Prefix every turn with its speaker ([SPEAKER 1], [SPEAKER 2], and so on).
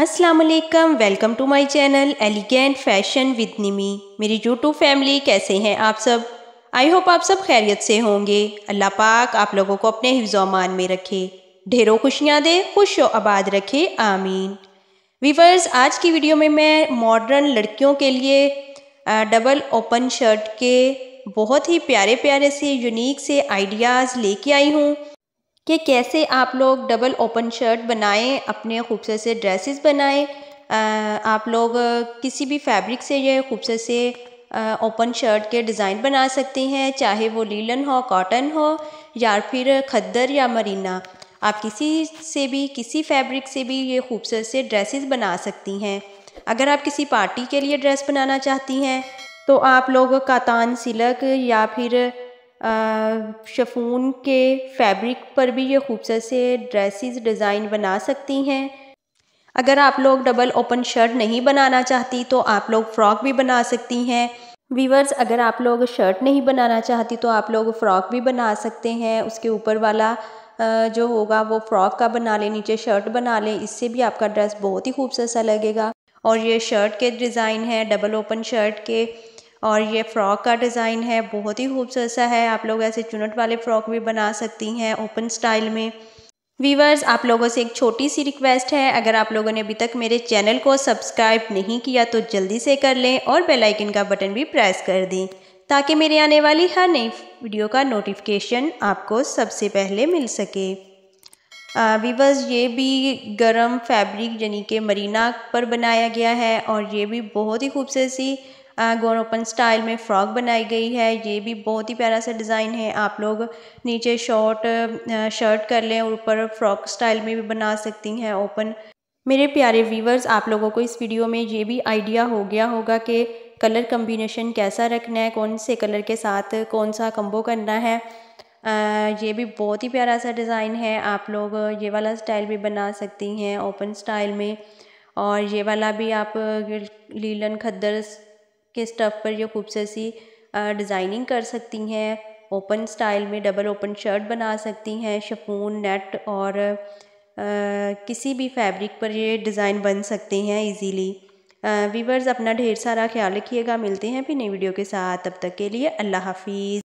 [SPEAKER 1] असलकम welcome to my channel elegant fashion with Nimi मेरी YouTube family कैसे हैं आप सब आई होप आप सब खैरियत से होंगे अल्लाह पाक आप लोगों को अपने हिफ्जोमान में रखे ढेरों खुशियाँ दे खुश आबाद रखे आमीन वीवर्स आज की वीडियो में मैं मॉडर्न लड़कियों के लिए डबल ओपन शर्ट के बहुत ही प्यारे प्यारे से यूनिक से आइडियाज़ लेके आई हूँ कि कैसे आप लोग डबल ओपन शर्ट बनाएं अपने खूबसूरत से ड्रेसेस बनाएं आप लोग किसी भी फैब्रिक से ये खूबसूरत से ओपन शर्ट के डिज़ाइन बना सकते हैं चाहे वो लीलन हो कॉटन हो या फिर खद्दर या मरीना आप किसी से भी किसी फैब्रिक से भी ये खूबसूरत से ड्रेसेस बना सकती हैं अगर आप किसी पार्टी के लिए ड्रेस बनाना चाहती हैं तो आप लोग कातान सिलक या फिर शफून के फैब्रिक पर भी ये खूबसूरत से ड्रेसेस डिज़ाइन बना सकती हैं अगर आप लोग डबल ओपन शर्ट नहीं बनाना चाहती तो आप लोग फ़्रॉक भी बना सकती हैं वीवर्स अगर आप लोग शर्ट नहीं बनाना चाहती तो आप लोग फ़्रॉक भी बना सकते हैं उसके ऊपर वाला जो होगा वो फ़्रॉक का बना लें नीचे शर्ट बना लें इससे भी आपका ड्रेस बहुत ही खूबसूरत सा लगेगा और ये शर्ट के डिज़ाइन है डबल ओपन शर्ट के और ये फ़्रॉक का डिज़ाइन है बहुत ही खूबसूरत सा है आप लोग ऐसे चुनट वाले फ़्रॉक भी बना सकती हैं ओपन स्टाइल में वीवर्स आप लोगों से एक छोटी सी रिक्वेस्ट है अगर आप लोगों ने अभी तक मेरे चैनल को सब्सक्राइब नहीं किया तो जल्दी से कर लें और बेल आइकन का बटन भी प्रेस कर दें ताकि मेरे आने वाली हर नई वीडियो का नोटिफिकेशन आपको सबसे पहले मिल सके वीवर्स ये भी गरम फैब्रिक यानी कि मरीना पर बनाया गया है और ये भी बहुत ही खूबसूरत सी गोन ओपन स्टाइल में फ़्रॉक बनाई गई है ये भी बहुत ही प्यारा सा डिज़ाइन है आप लोग नीचे शॉर्ट शर्ट कर लें और ऊपर फ्रॉक स्टाइल में भी बना सकती हैं ओपन मेरे प्यारे व्यूवर्स आप लोगों को इस वीडियो में ये भी आइडिया हो गया होगा कि कलर कम्बिनेशन कैसा रखना है कौन से कलर के साथ कौन सा कम्बो करना है ये भी बहुत ही प्यारा सा डिज़ाइन है आप लोग ये वाला स्टाइल भी बना सकती हैं ओपन स्टाइल में और ये वाला भी आप लीलन खद्दर के स्टफ़ पर ये खूबसूरत सी डिज़ाइनिंग कर सकती हैं ओपन स्टाइल में डबल ओपन शर्ट बना सकती हैं शफून नेट और आ, किसी भी फैब्रिक पर ये डिज़ाइन बन सकते हैं इजीली वीवर्स अपना ढेर सारा ख्याल रखिएगा मिलते हैं फिर नई वीडियो के साथ तब तक के लिए अल्लाह हाफिज़